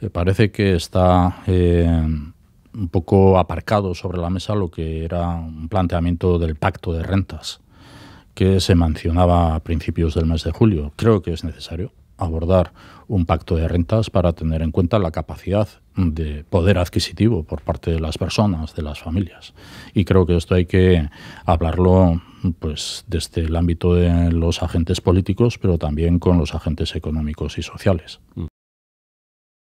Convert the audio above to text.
Eh, parece que está eh, un poco aparcado sobre la mesa lo que era un planteamiento del pacto de rentas que se mencionaba a principios del mes de julio. Creo que es necesario abordar un pacto de rentas para tener en cuenta la capacidad de poder adquisitivo por parte de las personas, de las familias. Y creo que esto hay que hablarlo pues desde el ámbito de los agentes políticos, pero también con los agentes económicos y sociales.